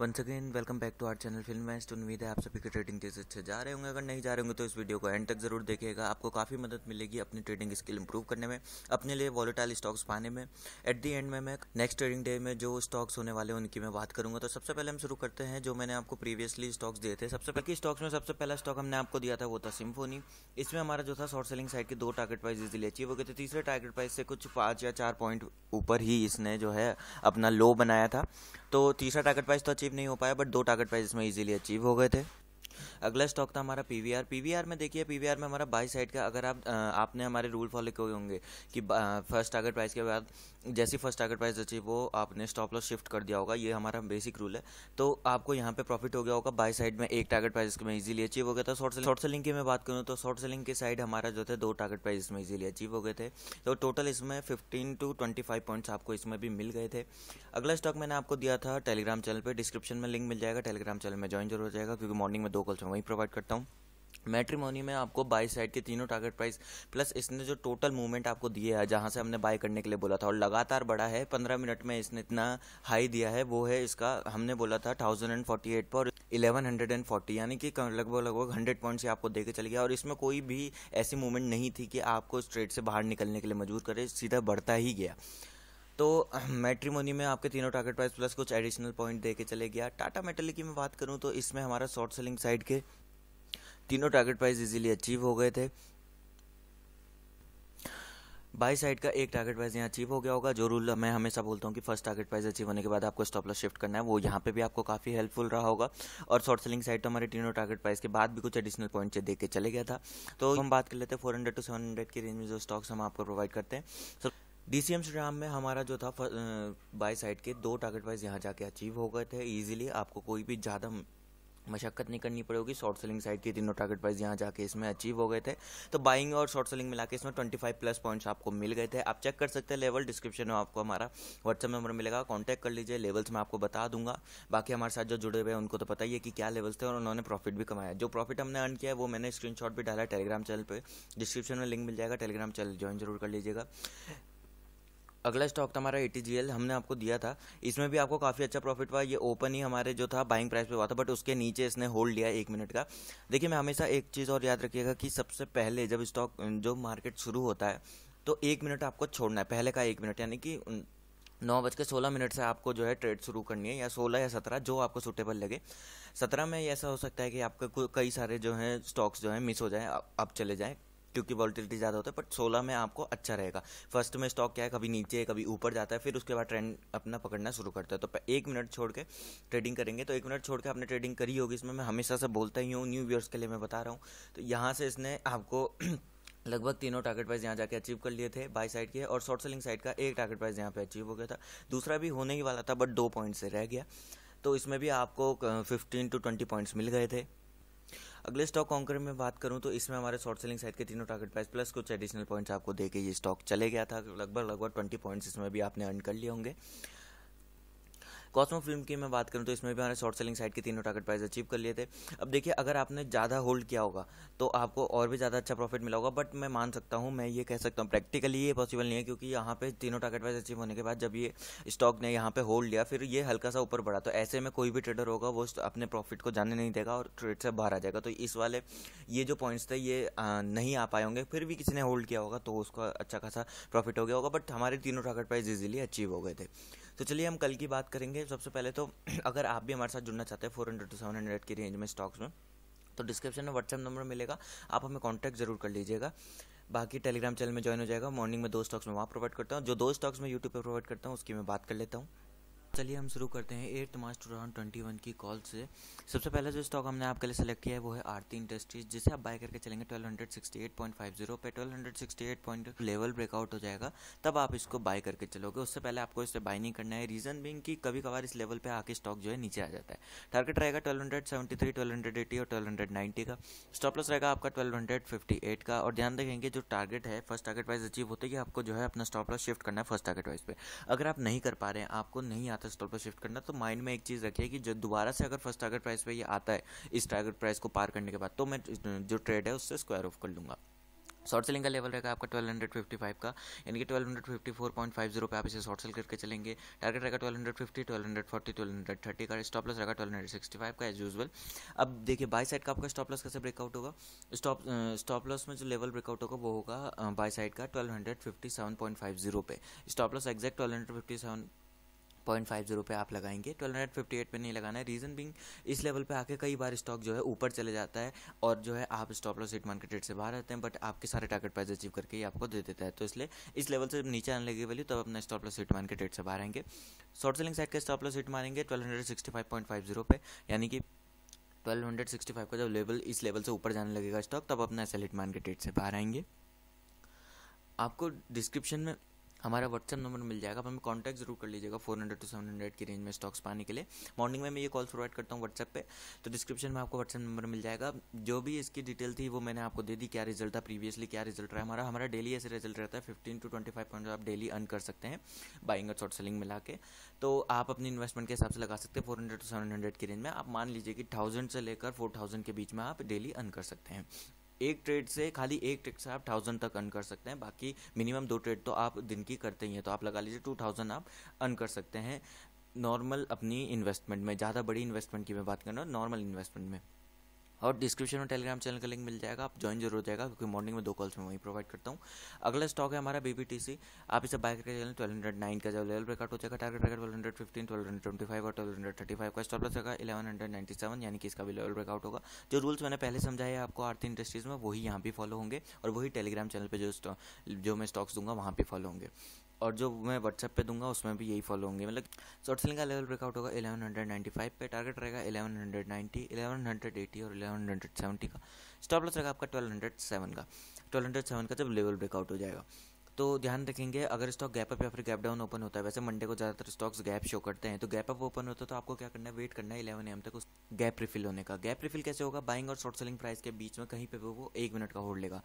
once again welcome back to our channel Film West उम्मीद है आप सभी के ट्रेडिंग केस अच्छे जा रहे होंगे अगर नहीं जा रहे होंगे तो इस वीडियो को एंड तक जरूर देखिएगा आपको काफ़ी मदद मिलेगी अपनी ट्रेडिंग स्किल इंप्रूव करने में अपने लिए वॉलेटाइल स्टॉक्स पाने में एट दी एंड में मैं नेक्स्ट ट्रेडिंग डे में जो स्टॉक्स होने वाले हैं उनकी मैं बात करूंगा तो सबसे पहले हम शुरू करते हैं जो मैंने आपको प्रीवियसली स्टॉक्स दिए थे सबसे पहले स्टॉक्स में सबसे पहला स्टॉक हमने आपको दिया था वो था सिम्फोनी इसमें हमारा जो था शॉर्ट सेलिंग साइड के दो टारगेट प्राइस इजिली अचीव हो गए थे तीसरे टारगेट प्राइस से कुछ पाँच या चार पॉइंट ऊपर ही इसने जो है अपना लो बनाया था तो तीसरा टारगेट प्राइस तो अचीव नहीं हो पाया बट दो टारगेट प्राइस इसमें ईजिली अचीव हो गए थे अगला स्टॉक था हमारा पी वी में देखिए पी में हमारा बाई साइड का अगर आप आपने हमारे रूल फॉलो किए होंगे कि फर्स्ट टारगेट प्राइस के बाद जैसी फर्स्ट टारगेट प्राइस अच्छी वो आपने स्टॉप लॉस शिफ्ट कर दिया होगा ये हमारा बेसिक रूल है तो आपको यहाँ पे प्रॉफिट हो गया होगा बाई साइड में एक टारगेट प्राइस में इजीली अचीव हो गया था शॉर्ट सेलिंग शॉर्ट सेलिंग की मैं बात करूँ तो शॉर्ट सेलिंग की साइड हमारा जो थे दो टारगेट प्राइस इसमें इजीली अचीव हो गए थे तो टोटल इसमें फिफ्टीन टू 25 पॉइंट्स आपको इसमें भी मिल गए थे अगला स्टॉक मैंने आपको दिया था टेलीग्राम चैनल पर डिस्क्रिप्शन में लिंक मिल जाएगा टेलीग्राम चैनल में ज्वाइन जरूर हो जाएगा क्योंकि मॉर्निंग में दो लोकल्स में वहीं प्रोवाइड करता हूँ मैट्रीमोनी में आपको बाई साइड के तीनों टारगेट प्राइस प्लस इसने जो टोटल मूवमेंट आपको दिए है जहाँ से हमने बाय करने के लिए बोला था और लगातार बढ़ा है पंद्रह मिनट में इसने इतना हाई दिया है वो है इसका हमने बोला था थाउजेंड एंड फोर्टी एट पर इलेवन हंड्रेड एंड फोर्टी यानी कि लगभग लगभग हंड्रेड पॉइंट से आपको देकर चल गया और इसमें कोई भी ऐसी मूवमेंट नहीं थी कि आपको स्ट्रेट से बाहर निकलने के लिए मजबूर करे सीधा बढ़ता ही गया तो मेट्रीमोनी में आपके तीनों टारगेट प्राइस प्लस कुछ एडिशनल पॉइंट दे के चले गया टाटा मेटल की मैं बात करूं तो इसमें हमारा शॉर्ट सेलिंग साइड के तीनों टारगेट प्राइस इजीली अचीव हो गए थे बाई साइड का एक टारगेट प्राइस यहाँ अचीव हो गया होगा जो रूल मैं हमेशा बोलता हूँ कि फर्स्ट टारगेट प्राइस अचीव होने के बाद आपको स्टॉप लॉस शिफ्ट करना है वो यहाँ पे भी आपको काफ़ी हेल्पफुल रहा होगा और शॉर्ट सेलिंग साइड तो हमारे तीनों टारगेट प्राइस के बाद भी कुछ एडिशनल पॉइंट दे के चले गया था तो हम बात कर लेते हैं four hundred to seven hundred की रेंज में जो स्टॉक्स हम आपको प्रोवाइड करते हैं sir D C M Shriram में हमारा जो था बाई साइड के दो टारगेट वाइज यहाँ जाके अचीव हो गए थे ईजिली आपको कोई भी ज़्यादा मशक्कत नहीं करनी पड़ेगी शॉर्ट सेलिंग साइड के तीनों टारगेट प्राइस यहाँ जाके इसमें अचीव हो गए थे तो बाइंग और शॉर्ट सेलिंग मिला के इसमें 25 प्लस पॉइंट्स आपको मिल गए थे आप चेक कर सकते हैं लेवल डिस्क्रिप्शन में आपको हमारा व्हाट्सअप नंबर मिलेगा कॉन्टैक्ट कर लीजिए लेवल्स मैं आपको बता दूंगा बाकी हमारे साथ जो जुड़े हुए हैं उनको तो पता ही है कि क्या लेवल्स थे और उन्होंने प्रॉफिट भी कमाया जो प्रॉफिट हमने अर्न किया है वो मैंने स्क्रीनशॉट भी डाला टेलीग्राम चैनल पर डिस्क्रिप्शन में लिंक मिल जाएगा टेलीग्राम चैनल ज्वाइन जरूर कर लीजिएगा अगला स्टॉक था हमारा ए हमने आपको दिया था इसमें भी आपको काफ़ी अच्छा प्रॉफिट हुआ ये ओपन ही हमारे जो था बाइंग प्राइस पे हुआ था बट उसके नीचे इसने होल्ड लिया एक मिनट का देखिए मैं हमेशा एक चीज़ और याद रखिएगा कि सबसे पहले जब स्टॉक जो मार्केट शुरू होता है तो एक मिनट आपको छोड़ना है पहले का एक मिनट यानी कि नौ बज के सोलह मिनट से आपको जो है ट्रेड शुरू करनी है या सोलह या सत्रह जो आपको सूटेबल लगे सत्रह में ऐसा हो सकता है कि आपके कई सारे जो हैं स्टॉक्स जो हैं मिस हो जाए अब चले जाएँ क्योंकि वॉलिटिलिटी ज़्यादा होता है बट सोलह में आपको अच्छा रहेगा फर्स्ट में स्टॉक क्या है कभी नीचे कभी ऊपर जाता है फिर उसके बाद ट्रेंड अपना पकड़ना शुरू करता है तो एक मिनट छोड़ के ट्रेडिंग करेंगे तो एक मिनट छोड़ के आपने ट्रेडिंग करी होगी इसमें मैं हमेशा से बोलता ही हूँ न्यू ईयर्स के लिए मैं बता रहा हूँ तो यहाँ से इसने आपको लगभग तीनों टारगेट प्राइस यहाँ जाके अचीव कर लिए थे बाई साइड के और शॉर्ट सेलिंग साइड का एक टारगेट प्राइस यहाँ पे अचीव हो गया था दूसरा भी होने ही वाला था बट दो पॉइंट से रह गया तो इसमें भी आपको फिफ्टीन टू ट्वेंटी पॉइंट्स मिल गए थे अगले स्टॉक कॉन्कर में बात करूं तो इसमें हमारे शॉर्ट सेलिंग साइड के तीनों टारगेट प्राइस प्लस कुछ एडिशनल पॉइंट्स आपको देके ये स्टॉक चले गया था लगभग लगभग ट्वेंटी पॉइंट्स इसमें भी आपने अर्न कर लिए होंगे कॉस्मो फिल्म की मैं बात करूँ तो इसमें भी हमारे शॉर्ट सेलिंग साइट के तीनों टारगेट प्राइस अचीव कर लिए थे अब देखिए अगर आपने ज़्यादा होल्ड किया होगा तो आपको और भी ज़्यादा अच्छा प्रॉफिट मिला होगा बट मैं मान सकता हूँ मैं ये कह सकता हूँ प्रैक्टिकली ये पॉसिबल नहीं है क्योंकि यहाँ पे तीनों टारगेट प्राइस अचीव होने के बाद जब ये स्टॉक ने यहाँ पे होल्ड लिया फिर ये हल्का सा ऊपर बढ़ा तो ऐसे में कोई भी ट्रेडर होगा वो अपने प्रॉफिट को जाने नहीं देगा और ट्रेड से बाहर आ जाएगा तो इस वाले ये जो पॉइंट्स थे ये नहीं आ पाए होंगे फिर भी किसी ने होल्ड किया होगा तो उसका अच्छा खासा प्रॉफिट हो गया होगा बट हमारे तीनों टारगेट प्राइस ईजिली अचीव हो गए थे तो चलिए हम कल की बात करेंगे सबसे पहले तो अगर आप भी हमारे साथ जुड़ना चाहते हैं four hundred to seven hundred की रेंज में स्टॉक्स में तो डिस्क्रिप्शन में व्हाट्सएप नंबर मिलेगा आप हमें कॉन्टैक्ट जरूर कर लीजिएगा बाकी टेलीग्राम चैनल में ज्वाइन हो जाएगा मॉर्निंग में दो स्टॉक्स में वहाँ प्रोवाइड करता हूँ जो दो स्टॉक्स में यूट्यूब पर प्रोवाइड करता हूँ उसकी मैं बात कर लेता हूँ चलिए हम शुरू करते हैं eighth March two thousand twenty one की कॉल से सबसे पहला जो स्टॉक हमने आपके लिए सेलेक्ट किया है वो है आरती इंडस्ट्रीज जिसे आप बाय करके चलेंगे twelve hundred sixty eight point five zero पे twelve hundred sixty eight point level breakout हो जाएगा तब आप इसको बाय करके चलोगे उससे पहले आपको इसे बाय नहीं करना है रीजन बिंग कि कभी कभार इस लेवल पर आके स्टॉक जो है नीचे आ जाता है टारगेट रहेगा twelve hundred seventy three twelve hundred eighty और ट्वेल्व हंड्रेड नाइन्टी का स्टॉप लॉस रहेगा आपका ट्वेल्व हंड्रेड फिफ्टी एट का और ध्यान रखेंगे जो टारगेट है फर्स्ट टारगेट वाइज अचीव होते ही आपको जो है अपना स्टॉप लॉस शिफ्ट करना है फर्स्ट टारगेट वाइज पे अगर आप नहीं कर पा रहे हैं आपको नहीं आता फर्स्ट स्टॉप पर शिफ्ट करना तो माइंड में एक चीज़ रखिए कि जो दोबारा से अगर फर्स्ट टारगेट प्राइस पे ये आता है इस टारगेट प्राइस को पार करने के बाद तो मैं जो ट्रेड है उससे स्क्वायर ऑफ कर लूँगा शॉर्ट सेलिंग का लेवल रहेगा आपका 1255 का यानी कि 1254.50 पे आप इसे शॉर्ट सेल करके चलेंगे टारगेट रहेगा 1250 1240 1230 का स्टॉप लॉस रहेगा 1265 का एज यूजल अब देखिए बाई साइड का आपका स्टॉप लॉस कैसे ब्रेकआउट होगा स्टॉप स्टॉप लॉस में जो लेवल ब्रेकआउट होगा वो होगा बाई साइड का ट्वेल्व पे stop loss exact twelve point five zero पे आप लगाएंगे ट्वेल्व हंड्रेड फिफ्टी एट पर नहीं लगाना है रीज़न बिंग इस लेवल पर आके कई बार स्टॉक जो है ऊपर चले जाता है और जो है आप stop loss hit market rate से बाहर रहते हैं बट आपके सारे टारगेट प्राइस अचीव करके ही आपको दे देता है तो इसलिए इस लेवल से नीचे आने लगी वाली तब अपना stop loss hit market rate से बाहर आएंगे शॉर्ट सेलिंग साइड के स्टॉप लॉस हिट मारेंगे twelve hundred sixty five point five zero पे यानी कि 1265 का जब लेवल इस लेवल से ऊपर जाने लगेगा स्टॉक तब अपना सेलिट मार्केट रेट से बाहर आएंगे आपको डिस्क्रिप्शन में हमारा व्हाट्सअप नंबर मिल जाएगा आप हमें कॉन्टैक्ट जरूर कर लीजिएगा four hundred to seven hundred की रेंज में स्टॉक्स पाने के लिए मॉर्निंग में मैं ये कॉल प्रोवाइड करता हूँ व्हाट्सएप पे तो डिस्क्रिप्शन में आपको व्हाट्सएप नंबर मिल जाएगा जो भी इसकी डिटेल थी वो मैंने आपको दे दी क्या रिजल्ट था प्रीवियसली क्या रिजल्ट रहा हमारा हमारा डेली ऐसे रिजल्ट रहता है fifteen to twenty five point आप डेली अर्न कर सकते हैं बाइंग और शॉर्ट सेलिंग मिला के तो आप अपनी इन्वेस्टमेंट के हिसाब से लगा सकते हैं four hundred to seven hundred की रेंज में आप मान लीजिए कि थाउजेंड से लेकर फोर थाउजेंड के बीच में आप डेली अर्न कर सकते हैं एक ट्रेड से खाली एक ट्रेड से आप थाउजेंड तक अर्न कर सकते हैं बाकी मिनिमम दो ट्रेड तो आप दिन की करते ही हैं तो आप लगा लीजिए टू थाउजेंड आप अर्न कर सकते हैं नॉर्मल अपनी इन्वेस्टमेंट में ज़्यादा बड़ी इन्वेस्टमेंट की मैं बात कर रहा हूँ नॉर्मल इन्वेस्टमेंट में और डिस्क्रिप्शन में टेलीग्राम चैनल का लिंक मिल जाएगा आप ज्वाइन जरूर हो जाएगा क्योंकि मॉर्निंग में दो कॉल्स में वहीं प्रोवाइड करता हूँ अगला स्टॉक है हमारा बीबीटीसी आप इसे बाय करके चलें ट्वेल्व हंड्रेड नाइन का जब लेवल ब्रेकआउट हो जाएगा टारगेट रहेगा twelve hundred fifteen twelve hundred twenty five और ट्वेल्व हंड्रेड थर्टी फाइव का स्टॉप लॉस रहेगा इलेवन हंड्रेड नाइन्टी सेवन यानी कि इसका भी लेवल ब्रेकआउट होगा जो रूल्स मैंने पहले समझाया आपको आरती इंडस्ट्रीज में वही यहाँ भी फॉलो होंगे और वही टेलीग्राम चैनल पर जो जो मैं स्टॉक्स दूंगा वहाँ पर फॉलो होंगे और जो मैं व्हाट्सएप पे दूंगा उसमें भी यही फॉलो होंगे मतलब शॉर्ट सेलिंग का लेवल ब्रेकआउट होगा 1195 पे टारगेट रहेगा 1190 1180 और 1170 का स्टॉप लॉस रहेगा आपका 1207 का 1207 का जब लेवल ब्रेकआउट हो जाएगा तो ध्यान रखेंगे अगर स्टॉक गैप अप या फिर गैप डाउन ओपन होता है वैसे मंडे को ज़्यादातर स्टॉक्स गैप शो करते हैं तो गैप अप ओपन होता है तो आपको क्या करना है वेट करना है इलेवन एम तक उस गैप रिफिल होने का गैप रिफिल कैसे होगा बाइंग और शॉर्ट सेलिंग प्राइस के बीच में कहीं पे वो एक मिनट का होल्ड लेगा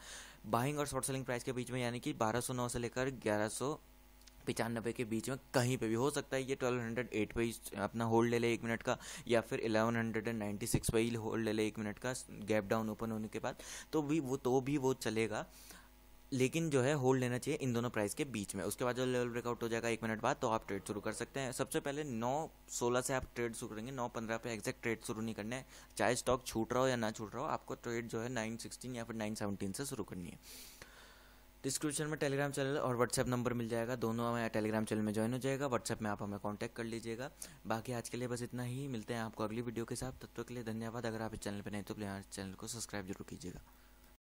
बाइंग और शॉर्ट सेलिंग प्राइस के बीच में यानी कि बारह से लेकर ग्यारह पचानबे के बीच में कहीं पे भी हो सकता है ये ट्वेल्व एट पे ही अपना होल्ड ले ले एक मिनट का या फिर हंड्रेड एंड नाइन्टी सिक्स पे ही होल्ड ले ले एक मिनट का गैप डाउन ओपन होने के बाद तो भी वो तो भी वो चलेगा लेकिन जो है होल्ड लेना चाहिए इन दोनों प्राइस के बीच में उसके बाद जो लेवल ब्रेकआउट हो जाएगा एक मिनट बाद तो आप ट्रेड शुरू कर सकते हैं सबसे पहले नौ सोलह से आप ट्रेड शुरू करेंगे नौ पंद्रह पे एग्जैक्ट ट्रेड शुरू नहीं करने चाहे स्टॉक छूट रहा हो या ना छूट रहा हो आपको ट्रेड जो है नाइन सिक्सटीन या फिर नाइन सेवनटीन से शुरू करनी है डिस्क्रिप्शन में टेलीग्राम चैनल और व्हाट्सएप नंबर मिल जाएगा दोनों हमारे टेलीग्राम चैनल में ज्वाइन हो जाएगा व्हाट्सएप में आप हमें कांटेक्ट कर लीजिएगा बाकी आज के लिए बस इतना ही मिलते हैं आपको अगली वीडियो के साथ तब तक के लिए धन्यवाद अगर आप इस चैनल पर नहीं तो प्लीज़ चैनल को सब्सक्राइब जरूर कीजिएगा